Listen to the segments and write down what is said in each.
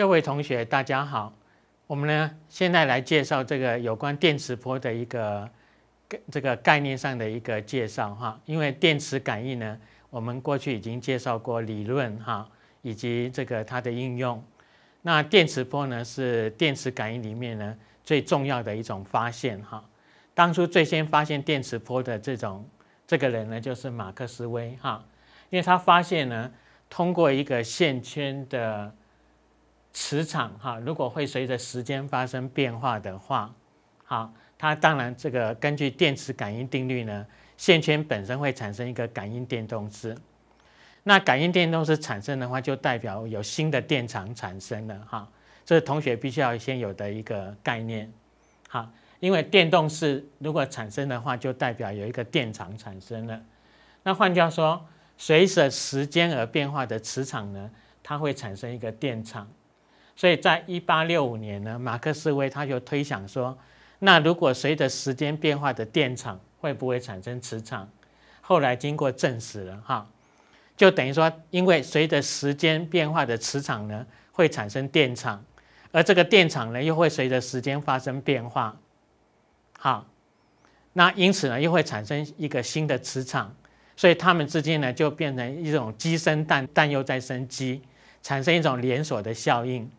各位同学，大家好。我们呢现在来介绍这个有关电磁波的一个这个概念上的一个介绍哈。因为电磁感应呢，我们过去已经介绍过理论哈，以及这个它的应用。那电磁波呢是电磁感应里面呢最重要的一种发现哈。当初最先发现电磁波的这种这个人呢就是马克思威哈，因为他发现呢通过一个线圈的。磁场哈，如果会随着时间发生变化的话，好，它当然这个根据电磁感应定律呢，线圈本身会产生一个感应电动势。那感应电动势产生的话，就代表有新的电场产生了哈。这是同学必须要先有的一个概念。好，因为电动势如果产生的话，就代表有一个电场产生了。那换句话说，随着时间而变化的磁场呢，它会产生一个电场。所以在一八六五年呢，马克思威他就推想说，那如果随着时间变化的电场会不会产生磁场？后来经过证实了哈，就等于说，因为随着时间变化的磁场呢会产生电场，而这个电场呢又会随着时间发生变化，好，那因此呢又会产生一个新的磁场，所以它们之间呢就变成一种鸡生蛋，蛋又再生鸡，产生一种连锁的效应。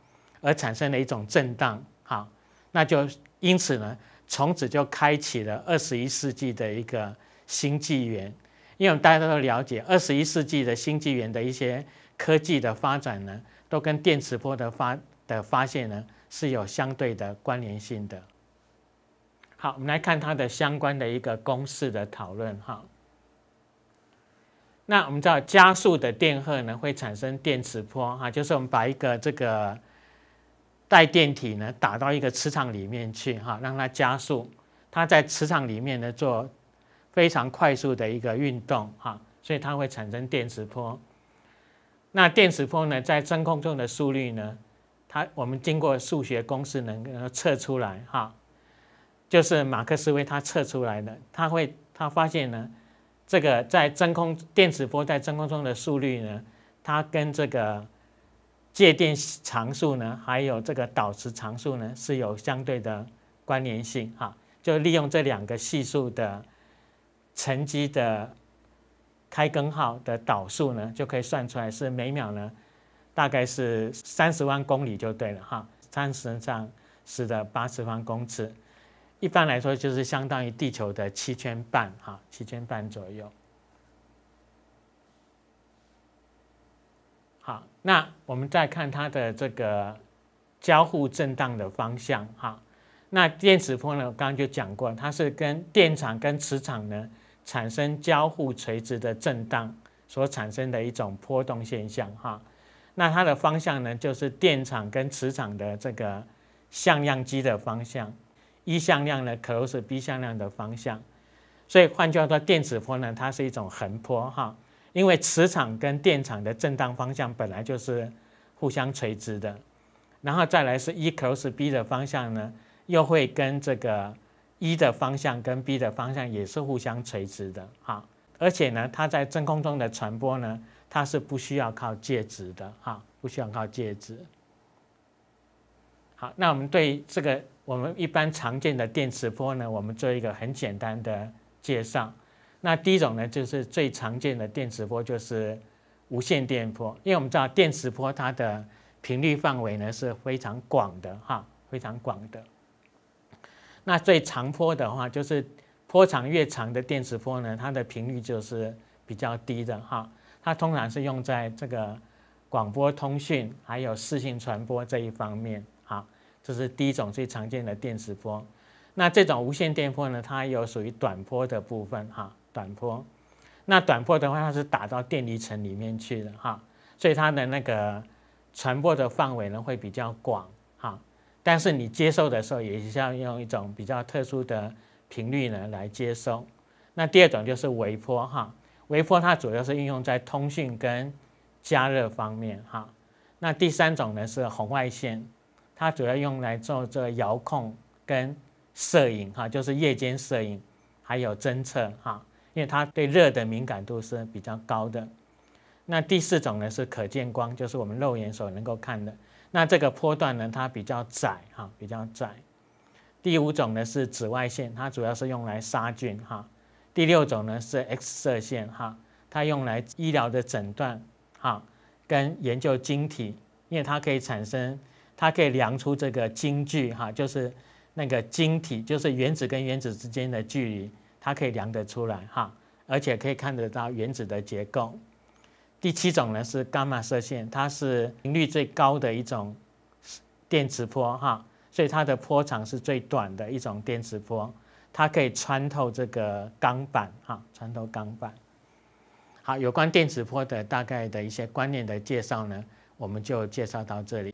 而产生了一种震荡，好，那就因此呢，从此就开启了二十一世纪的一个新纪元。因为我们大家都了解，二十一世纪的新纪元的一些科技的发展呢，都跟电磁波的发的发现呢是有相对的关联性的。好，我们来看它的相关的一个公式的讨论，哈。那我们知道，加速的电荷呢会产生电磁波，哈，就是我们把一个这个。带电体呢，打到一个磁场里面去，哈，让它加速，它在磁场里面呢做非常快速的一个运动，哈，所以它会产生电磁波。那电磁波呢，在真空中的速率呢，它我们经过数学公式能测出来，哈，就是马克思威他测出来的，他会他发现呢，这个在真空电磁波在真空中的速率呢，它跟这个。介电常数呢，还有这个导磁常数呢，是有相对的关联性哈。就利用这两个系数的乘积的开根号的导数呢，就可以算出来是每秒呢，大概是三十万公里就对了哈，三十上十的八次方公尺。一般来说，就是相当于地球的七圈半哈，七圈半左右。好，那我们再看它的这个交互震荡的方向哈。那电磁波呢，刚刚就讲过，它是跟电场跟磁场呢产生交互垂直的震荡所产生的一种波动现象哈。那它的方向呢，就是电场跟磁场的这个向量积的方向，E 向量呢 c 能 o s B 向量的方向，所以换句话说，电磁波呢，它是一种横波哈。因为磁场跟电场的振荡方向本来就是互相垂直的，然后再来是 E cross B 的方向呢，又会跟这个 E 的方向跟 B 的方向也是互相垂直的哈。而且呢，它在真空中的传播呢，它是不需要靠介质的哈，不需要靠介质。好，那我们对这个我们一般常见的电磁波呢，我们做一个很简单的介绍。那第一种呢，就是最常见的电磁波，就是无线电波。因为我们知道，电磁波它的频率范围呢是非常广的哈，非常广的。那最长波的话，就是波长越长的电磁波呢，它的频率就是比较低的哈。它通常是用在这个广播通讯还有视讯传播这一方面哈。这是第一种最常见的电磁波。那这种无线电波呢，它有属于短波的部分哈。短波，那短波的话，它是打到电离层里面去的哈，所以它的那个传播的范围呢会比较广哈。但是你接收的时候，也需要用一种比较特殊的频率呢来接收。那第二种就是微波哈，微波它主要是应用在通讯跟加热方面哈。那第三种呢是红外线，它主要用来做这个遥控跟摄影哈，就是夜间摄影还有侦测哈。因为它对热的敏感度是比较高的。那第四种呢是可见光，就是我们肉眼所能够看的。那这个波段呢，它比较窄哈，比较窄。第五种呢是紫外线，它主要是用来杀菌哈。第六种呢是 X 射线哈，它用来医疗的诊断哈，跟研究晶体，因为它可以产生，它可以量出这个晶距哈，就是那个晶体，就是原子跟原子之间的距离。它可以量得出来哈，而且可以看得到原子的结构。第七种呢是伽马射线，它是频率最高的一种电磁波哈，所以它的波长是最短的一种电磁波，它可以穿透这个钢板哈，穿透钢板。好，有关电磁波的大概的一些观念的介绍呢，我们就介绍到这里。